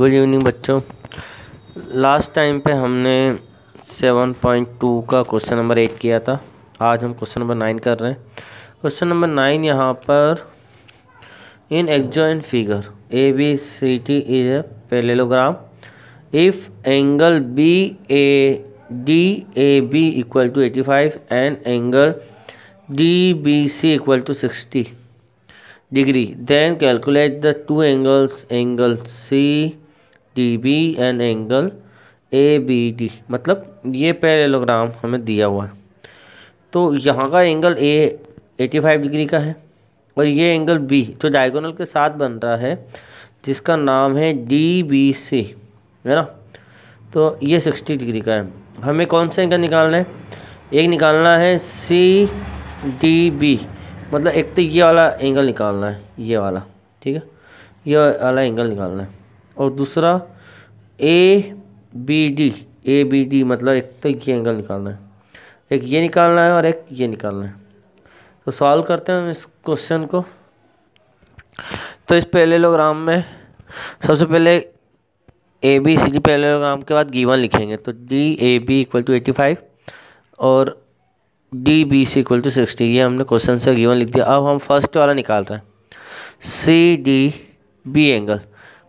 Good evening बच्चों last time पे हमने 7.2 का क्वेश्चन नंबर एट किया था आज हम क्वेश्चन नंबर नाइन कर रहे हैं क्वेश्चन नंबर नाइन यहाँ पर in adjoining figure A B C T is a parallelogram if angle B A D A B equal to eighty five and angle D B C equal to sixty degree then calculate the two angles angle c D B and angle A B D मतलब ये parallelogram हमें दिया हुआ है तो यहाँ का angle A 85 degree का है और ये एंगल बी जो डायगोनल के साथ बन रहा है जिसका नाम है डी बी सी है ना तो ये 60 डिग्री का है हमें कौन सा एंगल निकालना है एक निकालना है सी डी बी मतलब एक तो ये वाला एंगल निकालना है ये वाला ठीक है ये वाला एंगल निकालना है और दूसरा A B D A B D मतलब एक तो ये एंगल निकालना है एक ये निकालना है और एक ये निकालना है तो सॉल्व करते हैं हम इस क्वेश्चन को तो इस पैरेललोग्राम में सबसे पहले A B C D parallelogram के बाद गीवन लिखेंगे तो D A B equal to eighty five और D B C equal to sixty ये हमने क्वेश्चन से गीवन लिख दिया अब हम फर्स्ट वाला निकाल रहे हैं सी डी बी एंगल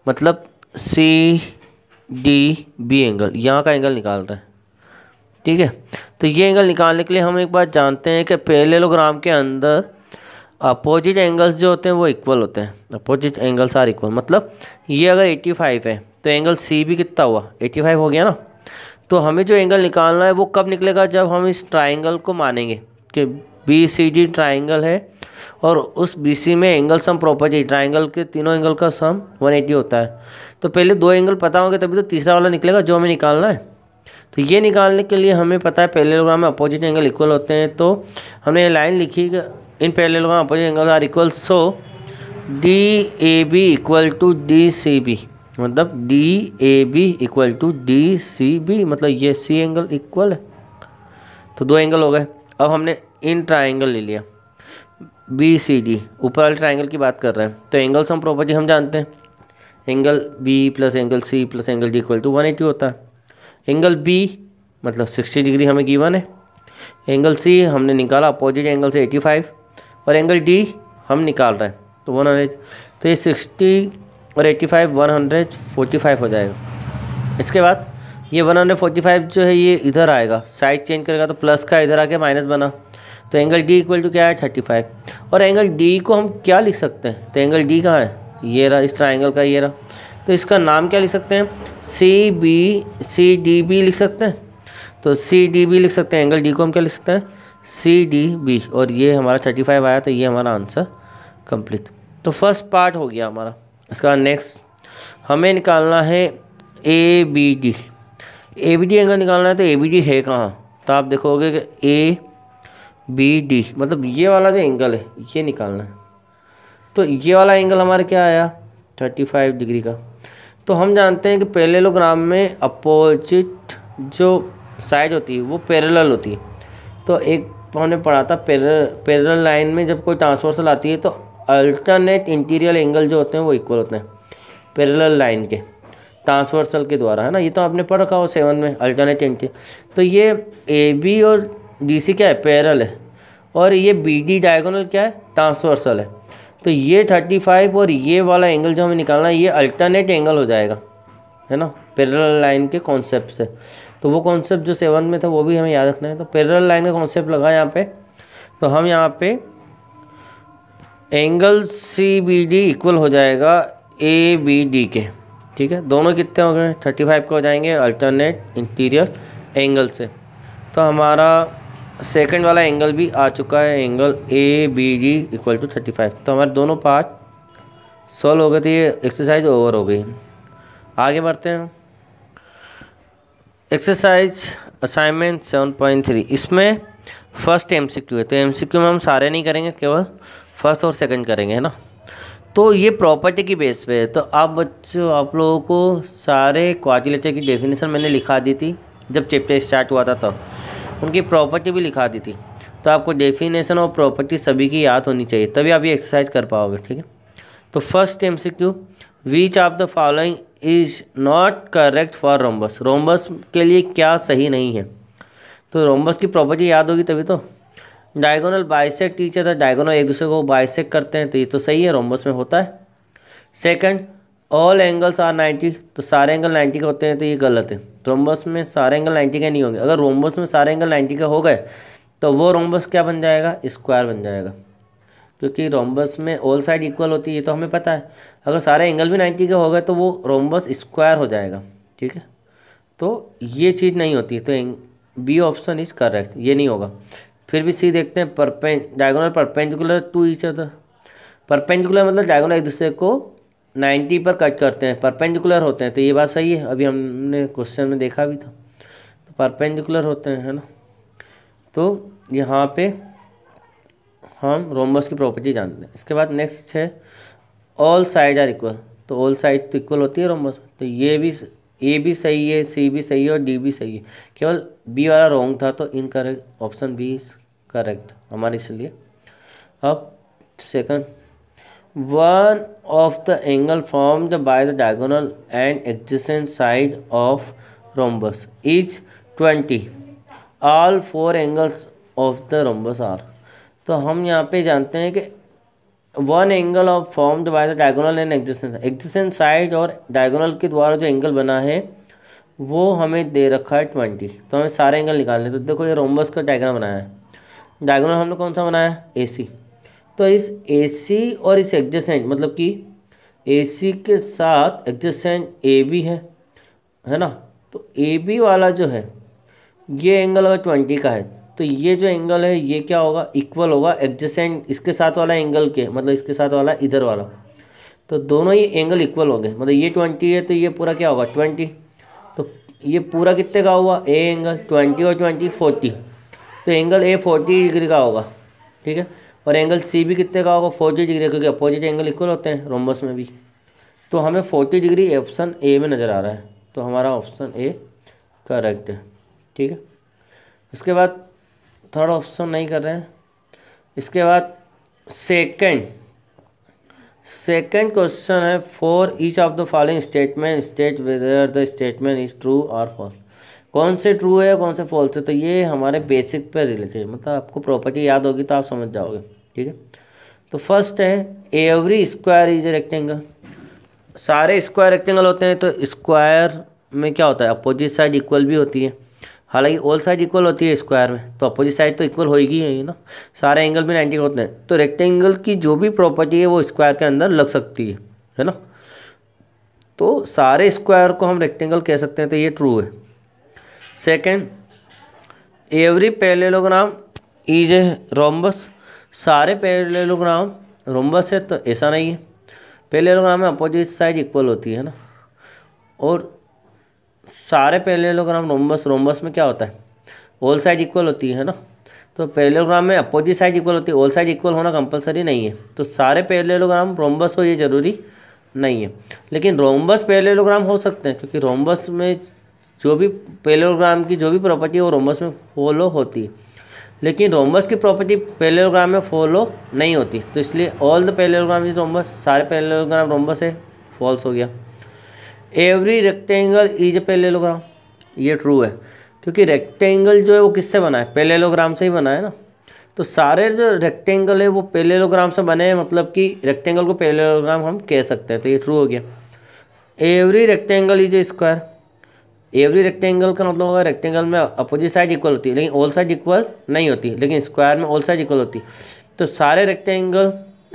मतलब सी डी बी एंगल यहाँ का एंगल निकालते हैं ठीक है तो ये एंगल निकालने के लिए हम एक बात जानते हैं कि पैरेललोग्राम के अंदर अपोजिट एंगल्स जो होते हैं वो इक्वल होते हैं अपोजिट एंगल्स आर इक्वल मतलब ये अगर 85 है तो एंगल सी भी कितना हुआ 85 हो गया ना तो हमें जो एंगल निकालना है वो कब निकलेगा जब हम इस ट्राइंगल को मानेंगे कि बी सी डी ट्राइंगल है और उस बी में एंगल सम प्रॉपर चाहिए ट्राइंगल के तीनों एंगल का सम 180 होता है तो पहले दो एंगल पता होंगे तभी तो तीसरा वाला निकलेगा जो हमें निकालना है तो ये निकालने के लिए हमें पता है पहले लोग में अपोजिट एंगल इक्वल होते हैं तो हमने ये लाइन लिखी कि इन पहले लोग opposite angle are equal so D A B equal to D C B मतलब D A B equal to D C B मतलब ये सी एंगल इक्वल है तो दो एंगल हो गए अब हमने इन ट्राइंगल ले लिया बी सी डी ऊपर वाले ट्राइंगल की बात कर रहे हैं तो एंगल्स हम प्रॉपर्टी हम जानते हैं angle B plus angle C plus angle D equal to one eighty होता है एंगल बी मतलब सिक्सटी डिग्री हमें गिवन है एंगल सी हमने निकाला अपोजिट एंगल से एटी फाइव और एंगल डी हम निकाल रहे हैं तो वन हंड्रेड तो ये सिक्सटी और eighty five one hundred forty five हो जाएगा इसके बाद ये वन हंड्रेड फोर्टी फाइव जो है ये इधर आएगा साइड चेंज करेगा तो प्लस का इधर आके माइनस बना तो एंगल डी इक्वल टू क्या है थर्टी फाइव और एंगल डी को हम क्या लिख सकते हैं तो एंगल डी कहाँ है ये रहा इस ट्राइंगल का ये रहा तो इसका नाम क्या लिख सकते हैं C B C D B लिख सकते हैं तो सी डी बी लिख सकते हैं एंगल डी को हम क्या लिख सकते हैं सी डी बी और ये हमारा थर्टी फाइव आया तो ये हमारा आंसर कंप्लीट तो फर्स्ट पार्ट हो गया हमारा इसका नेक्स्ट हमें निकालना है A B D A B D angle निकालना है तो ए बी डी है कहाँ तो आप देखोगे कि ए बी डी मतलब ये वाला जो एंगल है ये निकालना है तो ये वाला एंगल हमारा क्या आया थर्टी फाइव डिग्री का तो हम जानते हैं कि पैरेलोग्राम में अपोजिट जो साइड होती है वो पैरेलल होती है तो एक हमने पढ़ा था पैरेलल लाइन में जब कोई ट्रांसवर्सल आती है तो अल्टरनेट इंटीरियर एंगल जो होते हैं वो इक्वल होते हैं पैरेलल लाइन के ट्रांसवर्सल के द्वारा है ना ये तो आपने पढ़ रखा हो सेवन में अल्टरनेट इंटीरियर तो ये ए बी और डीसी क्या है पैरल है और ये बी डी डायगोनल क्या है ट्रांसवर्सल है तो ये थर्टी फाइव और ये वाला एंगल जो हमें निकालना है ये अल्टरनेट एंगल हो जाएगा है ना पैरल लाइन के कॉन्सेप्ट से तो वो कॉन्सेप्ट जो सेवन्थ में था वो भी हमें याद रखना है तो पैरल लाइन का कॉन्सेप्ट लगा यहाँ पर तो हम यहाँ पर angle C B D equal हो जाएगा ए बी डी के ठीक है दोनों कितने हो गए थर्टी फाइव के हो जाएंगे अल्टरनेट इंटीरियर एंगल से तो हमारा सेकंड वाला एंगल भी आ चुका है angle A B G equal to thirty five तो हमारे दोनों पार्ट सॉल्व हो गए थे ये एक्सरसाइज ओवर हो गई आगे बढ़ते हैं exercise assignment seven point three इसमें फर्स्ट एम सी क्यू है तो एम सी क्यू में हम सारे नहीं करेंगे केवल फर्स्ट और सेकंड करेंगे है ना तो ये प्रॉपर्टी की बेस पे है तो आप बच्चों आप लोगों को सारे क्वाजिलेटर की डेफिनेशन मैंने लिखा दी थी जब चैप्टर स्टार्ट हुआ था तब तो। उनकी प्रॉपर्टी भी लिखा दी थी तो आपको डेफिनेशन और प्रॉपर्टी सभी की याद होनी चाहिए तभी आप ये एक्सरसाइज कर पाओगे ठीक है तो first M C Q which of the following is not correct for rhombus rhombus के लिए क्या सही नहीं है तो रोम्बस की प्रॉपर्टी याद होगी तभी तो डायगोनल बाइसेक टीचर था डायगोनल एक दूसरे को बाइसेक करते हैं तो ये तो सही है रोम्बस में होता है सेकंड ऑल एंगल्स आर 90 तो सारे एंगल 90 के होते हैं तो ये गलत है रोमबस तो में सारे एंगल 90 के नहीं होंगे अगर रोमबस में सारे एंगल 90 के हो गए तो वो रोमबस क्या बन जाएगा स्क्वायर बन जाएगा क्योंकि रोमबस में ऑल साइड इक्वल होती है ये तो हमें पता है अगर सारे एंगल भी नाइन्टी के हो गए तो वो रोमबस स्क्वायर हो जाएगा ठीक है तो ये चीज़ नहीं होती तो बी ऑप्शन इज करेक्ट ये नहीं होगा फिर भी सी देखते हैं परपें diagonal perpendicular to each other perpendicular मतलब डायगोनल एक दूसरे को नाइन्टी पर कट करते हैं परपेंडिकुलर होते हैं तो ये बात सही है अभी हमने क्वेश्चन में देखा भी था तो परपेंडिकुलर होते हैं है ना तो यहाँ पे हम रोमबस की प्रॉपर्टी जानते हैं इसके बाद नेक्स्ट है ऑल साइड आर इक्वल तो ऑल साइड तो इक्वल होती है रोमबस तो ये भी ए भी सही है सी भी सही है और डी भी सही है केवल बी वाला रॉन्ग था तो incorrect option B is correct हमारे इसलिए अब second of the angle form the by the diagonal and adjacent side of rhombus is twenty all four angles of the rhombus are तो हम यहाँ पे जानते हैं कि one angle of formed by the diagonal and existence existence side और diagonal के द्वारा जो एंगल बना है वो हमें दे रखा है ट्वेंटी तो हमें सारे एंगल निकालने तो देखो ये रोम्बस का डायग्राम बनाया है डायगोनल हमने कौन सा बनाया ए सी तो इस ए और इस एग्जेसेंट मतलब कि ए के साथ एग्जेसेंट ए बी है है ना तो ए बी वाला जो है ये एंगल अगर ट्वेंटी का है तो ये जो एंगल है ये क्या होगा इक्वल होगा एग्जेसेंट इसके साथ वाला एंगल के मतलब इसके साथ वाला इधर वाला तो दोनों ही एंगल इक्वल हो गए मतलब ये ट्वेंटी है तो ये पूरा क्या होगा ट्वेंटी तो ये पूरा कितने का हुआ ए एंगल ट्वेंटी और ट्वेंटी फोर्टी तो एंगल ए फोर्टी डिग्री का होगा ठीक है और एंगल सी भी कितने का होगा फोर्टी डिग्री क्योंकि अपोजिट एंगल इक्वल होते हैं रोमबस में भी तो हमें फोर्टी डिग्री ऑप्शन ए में नज़र आ रहा है तो हमारा ऑप्शन ए करेक्ट है ठीक है उसके बाद थर्ड ऑप्शन नहीं कर रहे हैं इसके बाद सेकंड सेकंड क्वेश्चन है for each of the following statement state whether the statement is true और फॉल्स कौन से ट्रू है कौन से फॉल्स है तो ये हमारे बेसिक पर रिलेटेड मतलब आपको प्रॉपर्टी याद होगी तो आप समझ जाओगे ठीक है तो फर्स्ट है every square is a rectangle सारे स्क्वायर रेक्टेंगल होते हैं तो स्क्वायर में क्या होता है अपोजिट साइड इक्वल भी होती है हालांकि ऑल साइड इक्वल होती है स्क्वायर में तो अपोजिट साइड तो इक्वल होगी ही ना सारे एंगल भी नाइन्टी होते हैं तो रेक्टेंगल की जो भी प्रॉपर्टी है वो स्क्वायर के अंदर लग सकती है है ना तो सारे स्क्वायर को हम रेक्टेंगल कह सकते हैं तो ये ट्रू है second every parallelogram is a rhombus सारे पेरेलोग्राम रोम्बस है तो ऐसा नहीं है पेलेलोग्राम में अपोजिट साइड इक्वल होती है ना और सारे पेरेलोग्राम रोम्बस रोम्बस में क्या होता है ऑल साइज इक्वल होती है ना तो पैरेललोग्राम में अपोजिट साइज इक्वल होती है ऑल साइज इक्वल होना कंपलसरी नहीं है तो सारे पेरेलोग्राम रोम्बस हो ये ज़रूरी नहीं है लेकिन रोम्बस पेरेलोग्राम हो सकते हैं क्योंकि रोम्बस में जो भी पैरेललोग्राम की जो भी प्रॉपर्टी है वो रोम्बस में फॉलो होती है लेकिन रोमबस की प्रॉपर्टी पेलेग्राम में फॉलो नहीं होती तो इसलिए all the parallelogram is rhombus सारे पेलेग्राम रोमबस है फॉल्स हो गया every rectangle is a parallelogram ये ट्रू है क्योंकि रेक्टेंगल जो है वो किससे बना है पेलेलोग्राम से ही बना है ना तो सारे जो रेक्टेंगल है वो पेलेलोग्राम से बने हैं मतलब कि रेक्टेंगल को पेलेलोग्राम हम कह सकते हैं तो ये ट्रू हो गया every rectangle is a square every rectangle का मतलब होगा रेक्टेंगल में अपोजिट साइड इक्वल होती है लेकिन ऑल साइड इक्वल नहीं होती लेकिन स्क्वायर में ऑल साइड इक्वल होती तो सारे रेक्टेंगल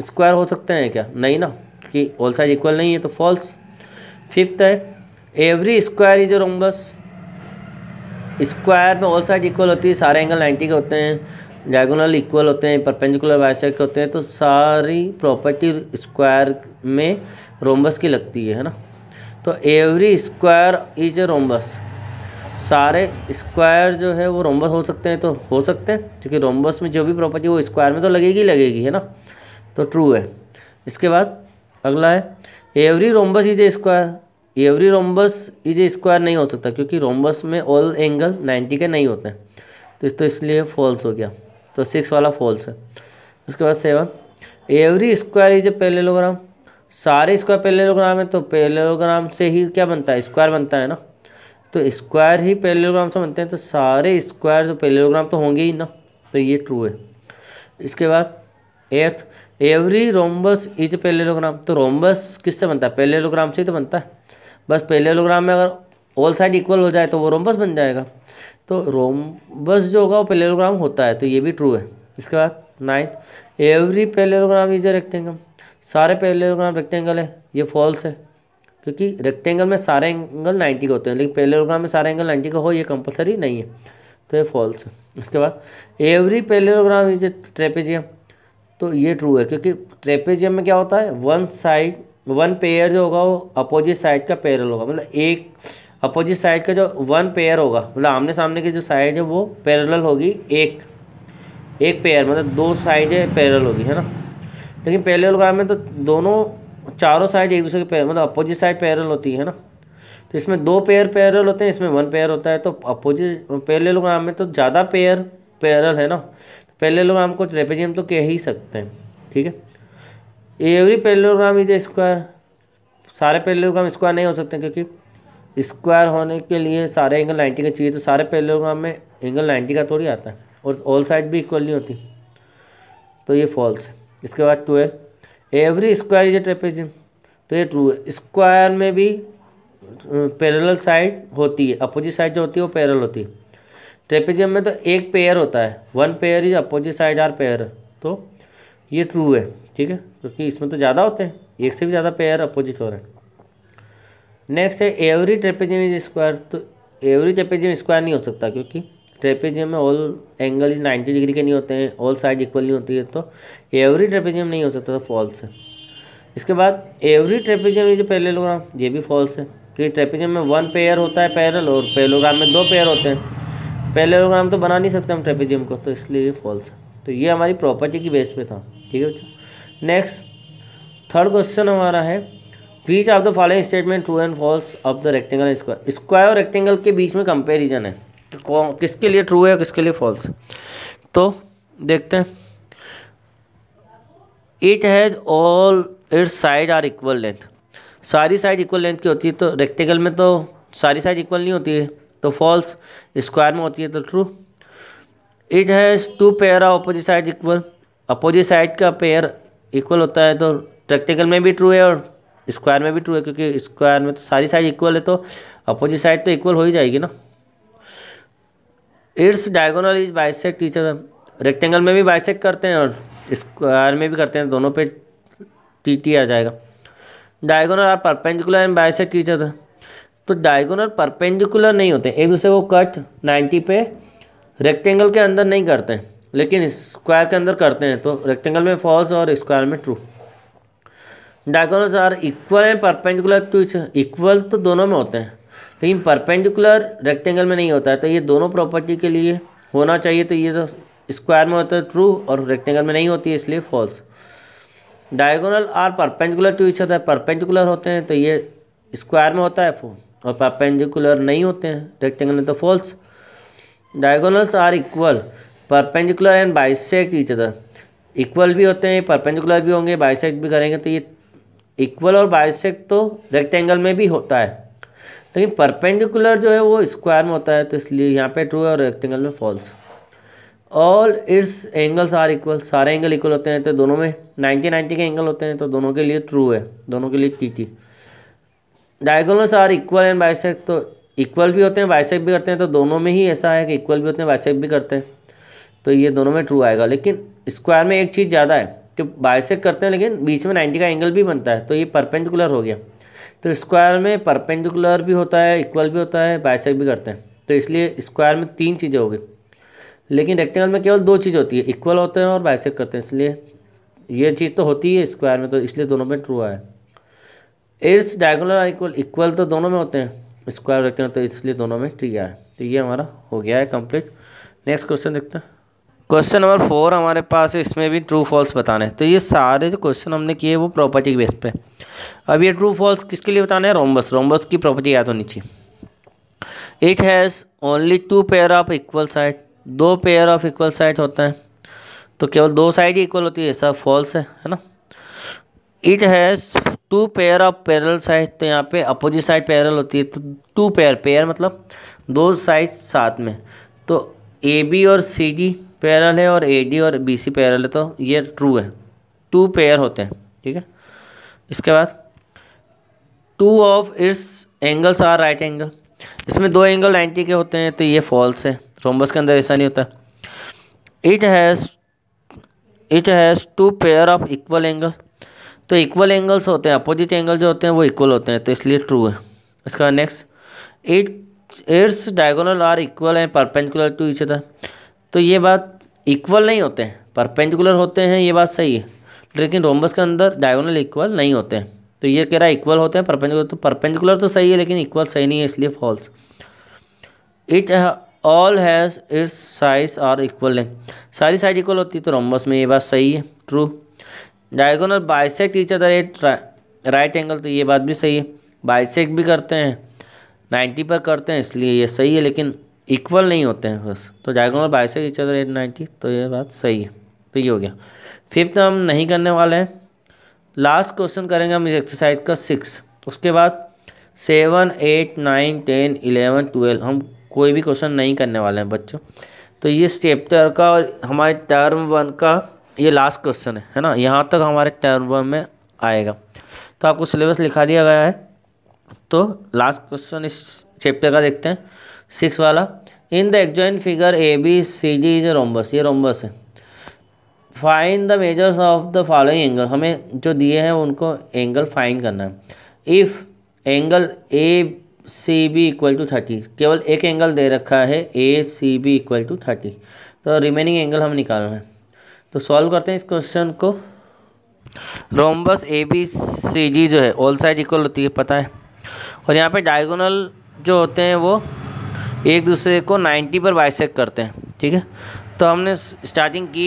स्क्वायर हो सकते हैं क्या नहीं ना कि ऑल साइड इक्वल नहीं है तो फॉल्स फिफ्थ है every square is rhombus square में ऑल साइड इक्वल होती है सारे एंगल नाइन्टी के होते हैं डायगोनल इक्वल होते हैं परपेंडिकुलर के होते हैं तो सारी प्रॉपर्टी स्क्वायर में रोमबस की लगती है ना तो every square is a rhombus सारे स्क्वायर जो है वो रोम्बस हो सकते हैं तो हो सकते हैं क्योंकि रोम्बस में जो भी प्रॉपर्टी वो स्क्वायर में तो लगेगी लगेगी है ना तो ट्रू है इसके बाद अगला है every rhombus is a square every rhombus is a square नहीं हो सकता क्योंकि रोम्बस में ऑल एंगल नाइन्टी के नहीं होते हैं तो इस तो इसलिए फॉल्स हो गया तो सिक्स वाला फॉल्स है उसके बाद seven every square is a parallelogram सारे स्क्वायर पेलेलोग्राम है तो पेलेलोग्राम से ही क्या बनता है स्क्वायर बनता है ना तो स्क्वायर ही पेलेलोग्राम से बनते हैं तो सारे स्क्वायर तो पेलेलोग्राम तो होंगे ही ना तो ये ट्रू है इसके बाद eighth every rhombus is parallelogram तो रोम्बस किससे बनता है पेलेलोग्राम से ही तो बनता है बस पेलेलोग्राम में अगर ऑल साइड इक्वल हो जाए तो वो रोम्बस बन जाएगा तो रोम्बस जो होगा वो पेलेलोग्राम होता है तो ये भी ट्रू है इसके बाद ninth every parallelogram is a rectangle सारे पैरेललोग्राम रेक्टेंगल है ये फॉल्स है क्योंकि रेक्टेंगल में सारे एंगल नाइन्टी के होते हैं लेकिन पेलेग्राम में सारे एंगल नाइन्टी का हो ये कंपलसरी नहीं है तो ये फॉल्स है उसके बाद every parallelogram is a trapezium तो ये ट्रू है क्योंकि ट्रेपेजियम में क्या होता है वन साइड वन पेयर जो होगा वो अपोजिट साइड का पेयर होगा मतलब एक अपोजिट साइड का जो वन पेयर होगा मतलब आमने सामने की जो साइड है वो पैरेलल होगी एक एक पेयर मतलब दो साइड पैरेलल होगी है ना लेकिन पैरेललोग्राम में तो दोनों चारों साइड एक दूसरे के पैर मतलब अपोजिट साइड पैरल होती है ना तो इसमें दो पेयर पैरल होते हैं इसमें वन पेयर होता है तो अपोजिट पैरेललोग्राम में तो ज़्यादा पेयर पैरल है ना तो पैरेललोग्राम को रेपेजियम तो कह ही सकते हैं ठीक है every parallelogram is a square सारे पैरेललोग्राम स्क्वायर नहीं हो सकते क्योंकि स्क्वायर होने के लिए सारे एंगल नाइन्टी का चाहिए तो सारे पैरेललोग्राम में एंगल नाइन्टी का थोड़ी आता है और ऑल साइड भी इक्वल नहीं होती तो ये फॉल्स है इसके बाद टू है every square is a trapezium तो ये ट्रू है स्क्वायर में भी पैरेलल साइड होती है अपोजिट साइड जो होती है वो पैरल होती है ट्रेपेजियम में तो एक पेयर होता है one pair is opposite side are pair तो ये ट्रू है ठीक है क्योंकि इसमें तो ज़्यादा होते हैं एक से भी ज़्यादा पेयर अपोजिट हो रहे हैं नेक्स्ट है एवरी ट्रेपेजियम इज स्क्वायर तो एवरी ट्रेपेजियम स्क्वायर नहीं हो सकता क्योंकि ट्रेपेजियम में ऑल एंगल 90 डिग्री के नहीं होते हैं ऑल साइड इक्वल नहीं होती है तो एवरी ट्रेपेजियम नहीं हो सकता तो फॉल्स है इसके बाद एवरी ट्रेपेजियम ये जो पैरेललोग्राम ये भी फॉल्स है क्योंकि ट्रेपेजियम में वन पेयर होता है पैरल और पेलोग्राम में दो पेयर होते हैं लोग तो बना नहीं सकते हम ट्रेपेजियम को तो इसलिए ये फॉल्स है तो ये हमारी प्रॉपर्टी की बेस पे था ठीक है बच्चों नेक्स्ट थर्ड क्वेश्चन हमारा है which of the following statement true and false of the rectangle square square और रेक्टेंगल के बीच में कंपेरिजन है कौन किसके लिए ट्रू है किसके लिए फॉल्स तो देखते हैं it has all its side are equal length सारी साइड इक्वल लेंथ की होती है तो रेक्टेगल में तो सारी साइड इक्वल नहीं होती है तो फॉल्स स्क्वायर में होती है तो true it has two pair are opposite side equal opposite side का पेयर इक्वल होता है तो रेक्टेगल में भी ट्रू है और स्क्वायर में भी ट्रू है क्योंकि स्क्वायर में तो सारी साइड इक्वल है तो अपोजिट साइड तो इक्वल हो ही जाएगी ना इट्स डायगोनल इज बाइसेक टीचर रेक्टेंगल में भी बाइसेक करते हैं और स्क्वायर में भी करते हैं दोनों पे टी टी आ जाएगा diagonal are perpendicular and bisect टीचर तो डायगोनल परपेंडिकुलर नहीं होते एक दूसरे को कट नाइन्टी पे रेक्टेंगल के अंदर नहीं करते हैं लेकिन स्क्वायर के अंदर करते हैं तो रेक्टेंगल में फॉल्स और स्क्वायर में true diagonals are equal and perpendicular to equal तो दोनों में होते हैं लेकिन परपेंडिकुलर रेक्टेंगल में नहीं होता है तो ये दोनों प्रॉपर्टी के लिए होना चाहिए तो ये स्क्वायर में होता है ट्रू और रेक्टेंगल में नहीं होती है इसलिए false diagonal are perpendicular to each होता है परपेंडिकुलर होते हैं तो ये स्क्वायर में होता है और परपेंडिकुलर नहीं होते हैं रेक्टेंगल में तो false diagonals are equal perpendicular and bisect each other equal भी होते हैं परपेंडिकुलर भी होंगे बाइसेक्ट भी करेंगे तो ये इक्वल और बाइसेक्ट तो रेक्टेंगल में भी होता है लेकिन परपेंडिकुलर जो है वो स्क्वायर में होता है तो इसलिए यहाँ पे ट्रू है और रेक्टेंगल में false all its angles are equal सारे एंगल इक्वल होते हैं तो दोनों में नाइन्टी नाइन्टी के एंगल होते हैं तो दोनों के लिए ट्रू है दोनों के लिए T T diagonals are equal and bisect तो इक्वल भी होते हैं बाइसेक भी करते हैं तो दोनों में ही ऐसा है कि इक्वल भी होते हैं बाइसेक भी करते हैं तो ये दोनों में ट्रू आएगा लेकिन स्क्वायर में एक चीज़ ज़्यादा है कि बाइसेक करते हैं लेकिन बीच में नाइन्टी का एंगल भी बनता है तो ये परपेंडिकुलर हो गया तो स्क्वायर में परपेंडिकुलर भी होता है इक्वल भी होता है बाइसेक भी करते हैं तो इसलिए स्क्वायर में तीन चीज़ें होगी लेकिन रेक्टेंगल में केवल दो चीज़ होती है इक्वल होते हैं और बाइसेक करते हैं इसलिए ये चीज़ तो होती है स्क्वायर में तो इसलिए दोनों में ट्रू है एड्स डायगोनल और इक्वल इक्वल तो दोनों में होते हैं स्क्वायर रेक्टेंगल तो इसलिए दोनों में ट्री है तो ये हमारा हो गया है कम्प्लीट नेक्स्ट क्वेश्चन देखते हैं क्वेश्चन नंबर फोर हमारे पास है इसमें भी ट्रू फॉल्स बताने तो ये सारे जो क्वेश्चन हमने किए वो प्रॉपर्टी के बेस पे अब ये ट्रू फॉल्स किसके लिए बताने हैं रोम्बस रोम्बस की प्रॉपर्टी याद होनी चाहिए it has only two pair of equal side दो पेयर ऑफ इक्वल साइड होता है तो केवल दो साइड ही इक्वल होती है ऐसा फॉल्स है है ना it has two pair of parallel side तो यहाँ पे अपोजिट साइड पैरल होती है तो टू पेयर पेयर मतलब दो साइड साथ में तो ए बी और सी डी पैरल है और ए डी और बी सी पैरल है तो ये ट्रू है टू पेयर होते हैं ठीक है इसके बाद two of its angles are right angle इसमें दो एंगल नाइन्टी के होते हैं तो ये फॉल्स है रोमबस के अंदर ऐसा नहीं होता it has it has two pair of equal angle तो इक्वल एंगल्स होते हैं अपोजिट एंगल जो होते हैं वो इक्वल होते हैं तो इसलिए ट्रू है इसके बाद next it its diagonal are equal and perpendicular to each other तो ये बात इक्वल नहीं होते हैं परपेंडिकुलर होते हैं ये बात सही है लेकिन रोम्बस के अंदर डायगोनल इक्वल नहीं होते हैं तो ये कह रहा है इक्वल होते हैं परपेंडिकुलर तो परपेंडिकुलर तो सही है लेकिन इक्वल सही नहीं है इसलिए false it all has its साइज आर इक्वल लेंथ सारी साइज इक्वल होती है तो रोम्बस में ये बात सही है true diagonal bisect each other at right angle तो ये बात भी सही है बाइसेक भी करते हैं नाइन्टी पर करते हैं इसलिए ये सही है लेकिन इक्वल नहीं होते हैं बस तो diagonal bisect each other at ninety तो ये बात सही है तो ये हो गया फिफ्थ हम नहीं करने वाले हैं लास्ट क्वेश्चन करेंगे हम इस एक्सरसाइज का सिक्स उसके बाद seven eight nine ten eleven twelve हम कोई भी क्वेश्चन नहीं करने वाले हैं बच्चों तो ये चैप्टर का और हमारे टर्म वन का ये लास्ट क्वेश्चन है है ना यहाँ तक हमारे टर्म वन में आएगा तो आपको सिलेबस लिखा दिया गया है तो लास्ट क्वेश्चन इस चैप्टर का देखते हैं सिक्स वाला in the adjoining figure A B C D is rhombus ये रोम्बस है find the measures of the following angle हमें जो दिए हैं उनको एंगल फाइन करना है if angle A C B equal to thirty केवल एक एंगल दे रखा है A C B equal to thirty तो रिमेनिंग एंगल हम निकालना है तो सॉल्व करते हैं इस क्वेश्चन को rhombus A B C D जो है ऑल साइड इक्वल होती है पता है और यहाँ पे डायगोनल जो होते हैं वो एक दूसरे को 90 पर बाइसेक करते हैं ठीक है तो हमने स्टार्टिंग की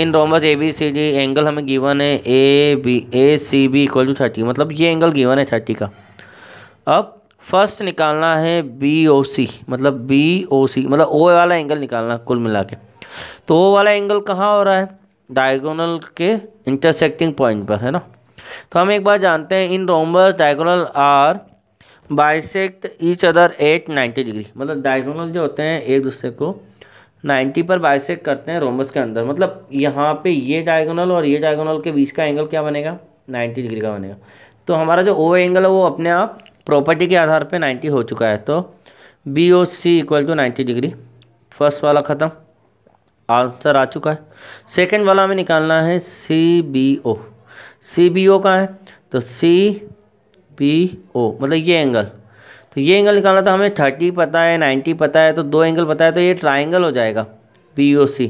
in rhombus A B C D angle हमें गिवन है A B A C B equal to thirty मतलब ये एंगल गिवन है थर्टी का अब फर्स्ट निकालना है बी ओ सी मतलब बी ओ सी मतलब ओ वाला एंगल निकालना कुल मिला के तो ओ वाला एंगल कहाँ हो रहा है डायगोनल के इंटरसेक्टिंग पॉइंट पर है ना तो हम एक बार जानते हैं in rhombus diagonal are bisect each other at ninety degree मतलब डायगोनल जो होते हैं एक दूसरे को नाइन्टी पर बाइसेक्ट करते हैं रोमस के अंदर मतलब यहाँ पे ये डायगोनल और ये डायगोनल के बीच का एंगल क्या बनेगा नाइन्टी डिग्री का बनेगा तो हमारा जो ओ एंगल है वो अपने आप प्रॉपर्टी के आधार पर नाइन्टी हो चुका है तो B O C equal to ninety degree first वाला ख़त्म आंसर आ चुका है सेकेंड वाला हमें निकालना है C B O C B O का है तो सी पी ओ मतलब ये एंगल तो ये एंगल निकालना था हमें थर्टी पता है नाइन्टी पता है तो दो एंगल पता है तो ये ट्राइंगल हो जाएगा पी ओ सी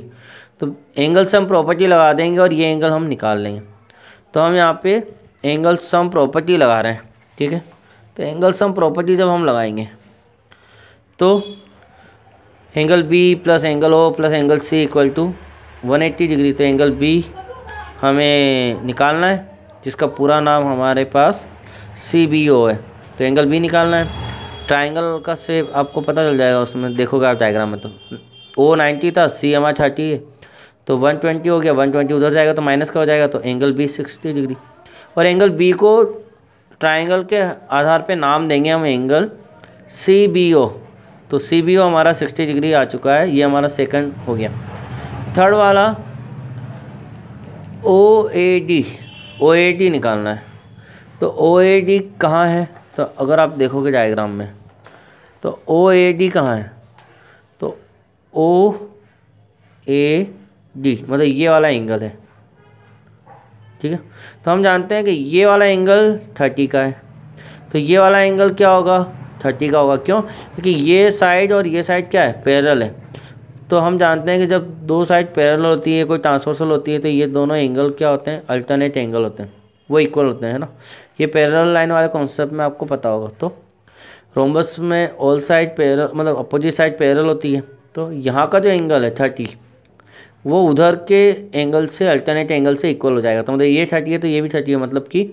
तो एंगल सम प्रॉपर्टी लगा देंगे और ये एंगल हम निकाल लेंगे तो हम यहाँ पे एंगल सम प्रॉपर्टी लगा रहे हैं ठीक है तो एंगल सम प्रॉपर्टी जब हम लगाएंगे तो angle B plus angle O plus angle C equal to one eighty degree तो एंगल बी हमें निकालना है जिसका पूरा नाम हमारे पास सी बी ओ है तो एंगल बी निकालना है ट्राइंगल का सेप आपको पता चल जाएगा उसमें देखोगे आप डायग्राम में तो ओ नाइन्टी था सी हमारा थर्टी है तो वन ट्वेंटी हो गया वन ट्वेंटी उधर जाएगा तो माइनस का हो जाएगा तो एंगल बी सिक्सटी डिग्री और एंगल बी को ट्राइंगल के आधार पर नाम देंगे हम एंगल सी बी ओ तो सी बी ओ हमारा सिक्सटी डिग्री आ चुका है ये हमारा सेकेंड हो गया थर्ड वाला ओ A D O A D निकालना है तो ओ ए डी कहाँ है तो अगर आप देखोगे डायग्राम में तो ओ ए डी कहाँ है तो ओ ए डी मतलब ये वाला एंगल है ठीक है तो हम जानते हैं कि ये वाला एंगल थर्टी का है तो ये वाला एंगल क्या होगा थर्टी का होगा क्यों क्योंकि ये साइड और ये साइड क्या है पैरल है तो हम जानते हैं कि जब दो साइड पैरल होती है कोई ट्रांसवर्सल होती है तो ये दोनों एंगल क्या होते हैं अल्टरनेट एंगल होते हैं वो इक्वल होते हैं ना ये पैरल लाइन वाले कॉन्सेप्ट में आपको पता होगा तो रोमबस में ऑल साइड पैरल मतलब अपोजिट साइड पैरल होती है तो यहाँ का जो एंगल है थर्टी वो उधर के एंगल से अल्टरनेट एंगल से इक्वल हो जाएगा तो मतलब ये थर्टी है तो ये भी थर्टी है मतलब कि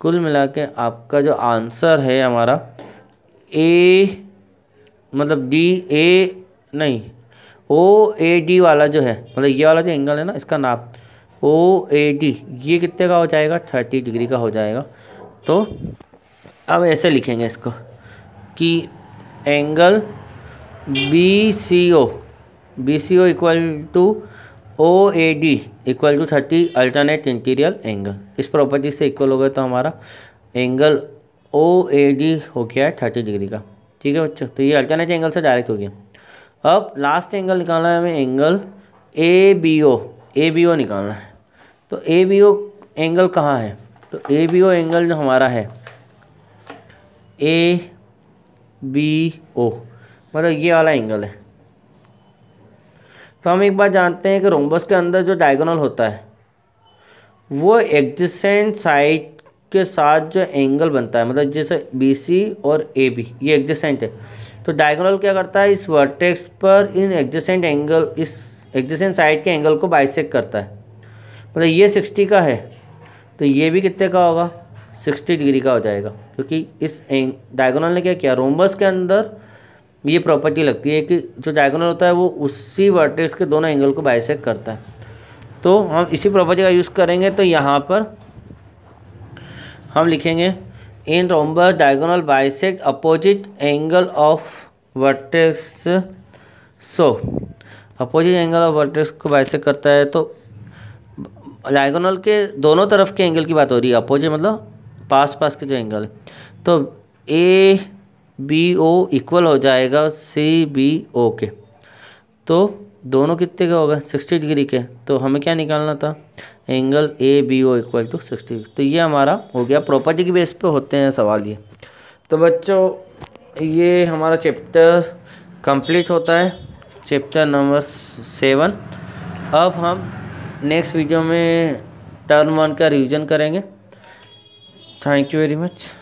कुल मिला के आपका जो आंसर है हमारा ए मतलब डी ए नहीं ओ ए डी वाला जो है मतलब ये वाला जो एंगल है ना इसका नाप ओ ए डी ये कितने का हो जाएगा थर्टी डिग्री का हो जाएगा तो अब ऐसे लिखेंगे इसको कि angle B C O B C O equal to O A D equal to thirty alternate interior angle इस प्रॉपर्टी से इक्वल हो गया तो हमारा एंगल ओ ए डी हो गया है थर्टी डिग्री का ठीक है बच्चों तो ये अल्टरनेट एंगल से डायरेक्ट हो गया अब लास्ट एंगल निकालना है हमें angle A B O A B O निकालना है तो ए बी ओ एंगल कहाँ है तो ए बी ओ एंगल जो हमारा है ए बी ओ मतलब ये वाला एंगल है तो हम एक बार जानते हैं कि रोम्बस के अंदर जो डायगोनल होता है वो एग्जिस्टेंट साइड के साथ जो एंगल बनता है मतलब जैसे बी सी और ए बी ये एग्जिसेंट है तो डायगोनल क्या करता है इस वर्टेक्स पर इन एग्जिस्टेंट एंगल इस एग्जिस्टेंट साइड के एंगल को बाइसेक करता है मतलब ये सिक्सटी का है तो ये भी कितने का होगा सिक्सटी डिग्री का हो जाएगा क्योंकि इस डायगोनल ने क्या किया रोमबस के अंदर ये प्रॉपर्टी लगती है कि जो डायगोनल होता है वो उसी वर्टेक्स के दोनों एंगल को बाइसेक करता है तो हम इसी प्रॉपर्टी का यूज़ करेंगे तो यहाँ पर हम लिखेंगे in rhombus diagonal bisect opposite angle of vertex so opposite angle of vertex को बाइसेक करता है तो डायगोनल के दोनों तरफ के एंगल की बात हो रही है अपोजिट मतलब पास पास के जो एंगल है तो ए बी ओ इक्वल हो जाएगा सी बी ओ के तो दोनों कितने का होगा सिक्सटी डिग्री के तो हमें क्या निकालना था angle A B O equal to sixty तो ये हमारा हो गया प्रॉपर्टी के बेस पे होते हैं सवाल ये तो बच्चों ये हमारा चैप्टर कंप्लीट होता है चैप्टर नंबर सेवन अब हम नेक्स्ट वीडियो में टर्न वन का रिविजन करेंगे थैंक यू वेरी मच